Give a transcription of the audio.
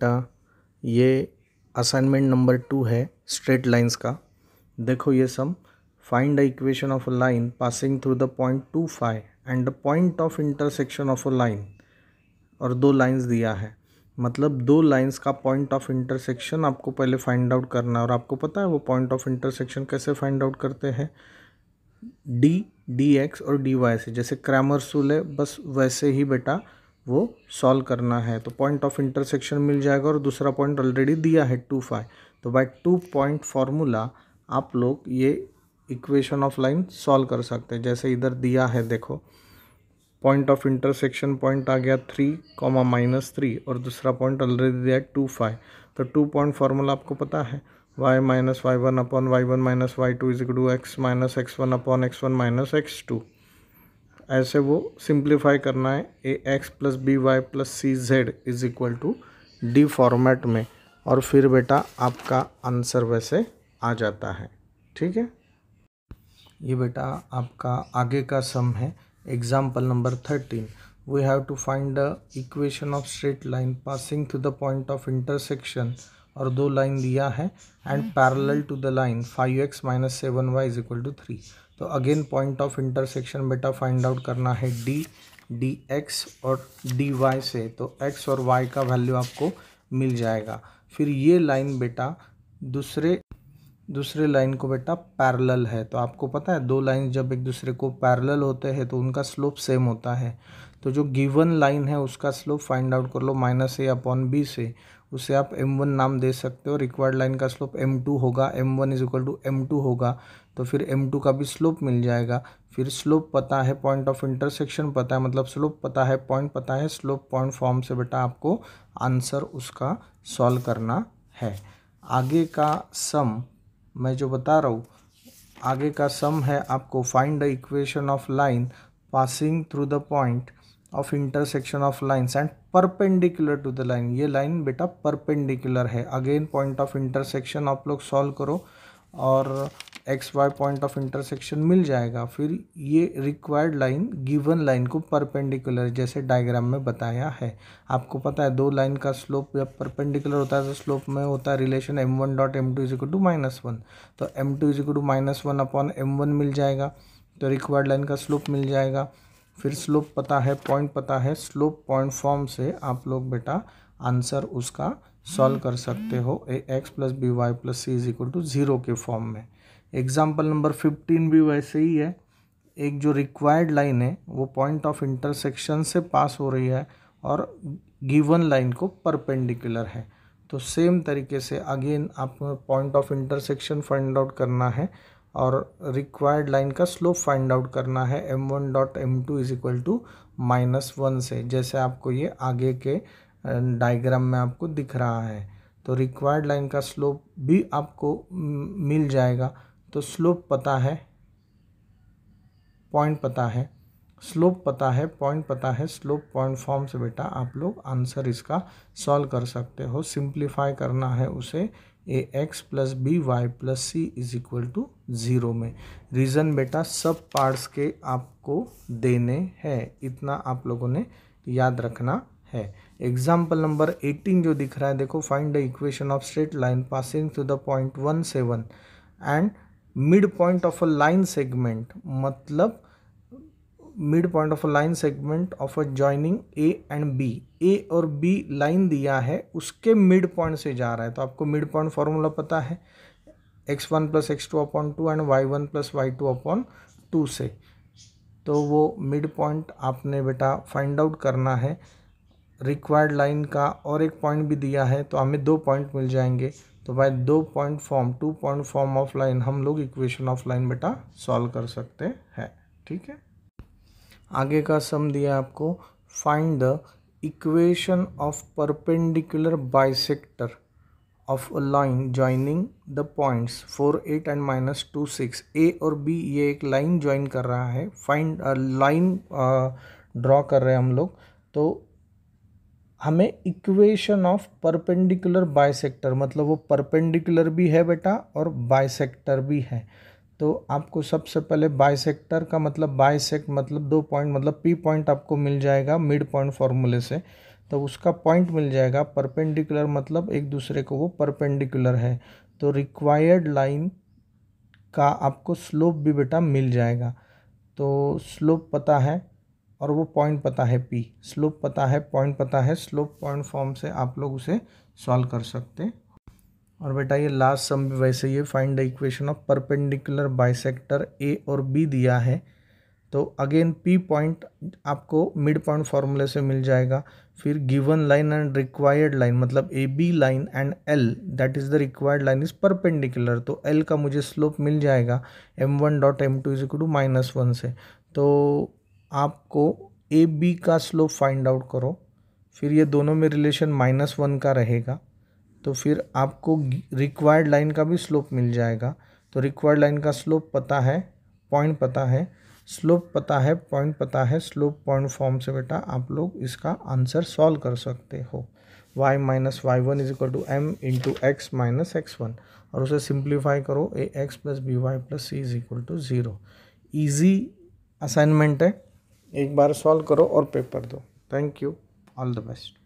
बेटा ये assignment number two है स्ट्रेट लाइंस का देखो ये some find the equation of a line passing through the point two five and the point of intersection of a line और दो lines दिया है मतलब दो लाइंस का पॉइंट ऑफ इंटरसेक्शन आपको पहले फाइंड आउट करना है और आपको पता है वो पॉइंट ऑफ इंटरसेक्शन कैसे फाइंड आउट करते हैं डी डी एक्स और डी वाई से जैसे क्रैमर सूल है बस वैसे ही बेटा वो सॉल्व करना है तो पॉइंट ऑफ इंटरसेक्शन मिल जाएगा और दूसरा पॉइंट ऑलरेडी दिया है टू फाइव तो बाय टू पॉइंट फार्मूला आप लोग ये इक्वेशन ऑफ लाइन सॉल्व कर सकते हैं जैसे इधर दिया है देखो पॉइंट ऑफ इंटरसेक्शन पॉइंट आ गया थ्री कॉमा माइनस थ्री और दूसरा पॉइंट ऑलरेडी दिया है टू फाइव तो टू पॉइंट फार्मूला आपको पता है y minus y one upon y one minus y two is equal to x minus x one upon x one minus x two ऐसे वो सिंप्लीफाई करना है a x plus b y plus c z is equal to the format में और फिर बेटा आपका answer वैसे आ जाता है ठीक है ये बेटा आपका आगे का सम है example number thirteen we have to find the equation of straight line passing through the point of intersection और दो लाइन दिया है and parallel to the line five x minus seven y is equal to three तो again point of intersection बेटा find out करना है d D x और D Y से तो एक्स और वाई का वैल्यू आपको मिल जाएगा फिर ये लाइन बेटा दूसरे दूसरे लाइन को बेटा पैरेलल है तो आपको पता है दो लाइन जब एक दूसरे को पैरेलल होते हैं तो उनका स्लोप सेम होता है तो जो गिवन लाइन है उसका स्लोप फाइंड आउट कर लो माइनस ए अपॉन बी से उसे आप m1 नाम दे सकते हो रिक्वायर्ड लाइन का स्लोप m2 होगा m1 is equal to M होगा तो फिर m2 का भी स्लोप मिल जाएगा फिर स्लोप पता है पॉइंट ऑफ इंटरसेक्शन पता है मतलब स्लोप पता है पॉइंट पता है स्लोप पॉइंट फॉर्म से बेटा आपको आंसर उसका सॉल्व करना है आगे का सम मैं जो बता रहा हूँ आगे का सम है आपको find the equation of line passing through the point of intersection of lines and perpendicular to the line ये लाइन बेटा परपेंडिकुलर है अगेन पॉइंट ऑफ इंटरसेक्शन आप लोग सॉल्व करो और x y point of intersection मिल जाएगा फिर ये रिक्वायर्ड लाइन गिवन लाइन को परपेंडिकुलर जैसे डायग्राम में बताया है आपको पता है दो लाइन का स्लोप जब परपेंडिकुलर होता है तो स्लोप में होता है relation m one dot m two is equal to minus one तो m two is equal to minus one upon m one मिल जाएगा तो रिक्वायर्ड लाइन का स्लोप मिल जाएगा फिर स्लोप पता है पॉइंट पता है स्लोप पॉइंट फॉर्म से आप लोग बेटा आंसर उसका सॉल्व कर सकते हो a x plus b y plus c is equal to zero के फॉर्म में एग्जाम्पल नंबर फिफ्टीन भी वैसे ही है एक जो रिक्वायर्ड लाइन है वो पॉइंट ऑफ इंटरसेक्शन से पास हो रही है और गिवन लाइन को परपेंडिकुलर है तो सेम तरीके से अगेन आप point of intersection find out करना है और रिक्वायर्ड लाइन का स्लोप फाइंड आउट करना है m one dot m two is equal to minus one से जैसे आपको ये आगे के डायग्राम में आपको दिख रहा है तो रिक्वायर्ड लाइन का स्लोप भी आपको मिल जाएगा तो स्लोप पता है पॉइंट पता है स्लोप पता है पॉइंट पता है स्लोप पॉइंट फॉर्म से बेटा आप लोग आंसर इसका सॉल्व कर सकते हो सिंप्लीफाई करना है उसे a x plus b y plus c is equal to zero में रीज़न बेटा सब पार्ट्स के आपको देने हैं इतना आप लोगों ने याद रखना है एग्जाम्पल नंबर एटीन जो दिख रहा है देखो find the equation of straight line passing to the point one seven and mid point of a line segment मतलब mid point of a line segment of a joining a and b a और b line दिया है उसके mid point से जा रहा है तो आपको मिड पॉइंट फॉर्मूला पता है x one plus x two upon two and y one plus y two upon two से तो वो मिड पॉइंट आपने बेटा फाइंड आउट करना है रिक्वायर्ड लाइन का और एक पॉइंट भी दिया है तो हमें दो पॉइंट मिल जाएंगे तो भाई दो point form two point form of line हम लोग इक्वेशन ऑफ लाइन बेटा सॉल्व कर सकते हैं ठीक है आगे का सम दिया आपको find the equation of perpendicular bisector of a line joining the points four eight and minus two six a और बी ये एक लाइन ज्वाइन कर रहा है फाइंड लाइन ड्रॉ कर रहे हैं हम लोग तो हमें इक्वेशन ऑफ परपेंडिकुलर बाइसेक्टर मतलब वो परपेंडिकुलर भी है बेटा और बाइसेक्टर भी है तो आपको सबसे पहले बाइसेक्टर का मतलब बाइसेक्ट मतलब दो पॉइंट मतलब पी पॉइंट आपको मिल जाएगा मिड पॉइंट फॉर्मूले से तो उसका पॉइंट मिल जाएगा परपेंडिकुलर मतलब एक दूसरे को वो परपेंडिकुलर है तो रिक्वायर्ड लाइन का आपको स्लोप भी बेटा मिल जाएगा तो स्लोप पता है और वो पॉइंट पता है पी स्लोप पता है पॉइंट पता है स्लोप पॉइंट फॉर्म से आप लोग उसे सॉल्व कर सकते और बेटा ये लास्ट सम भी वैसे ही find the equation of perpendicular bisector a और बी दिया है तो अगेन पी पॉइंट आपको मिड पॉइंट फार्मूले से मिल जाएगा फिर given line and required line मतलब a b line and l that is the required line is perpendicular तो एल का मुझे स्लोप मिल जाएगा m one dot m two is equal to minus one से तो आपको ए बी का स्लोप फाइंड आउट करो फिर ये दोनों में रिलेशन माइनस वन का रहेगा तो फिर आपको रिक्वायर्ड लाइन का भी स्लोप मिल जाएगा तो रिक्वायर्ड लाइन का स्लोप पता है पॉइंट पता है स्लोप पता है पॉइंट पता है स्लोप पॉइंट फॉर्म से बेटा आप लोग इसका आंसर सॉल्व कर सकते हो y minus y one is equal to m into x minus x one और उसे सिंप्लीफाई करो a x plus b y plus c is equal to zero easy assignment है एक बार सॉल्व करो और पेपर दो thank you all the best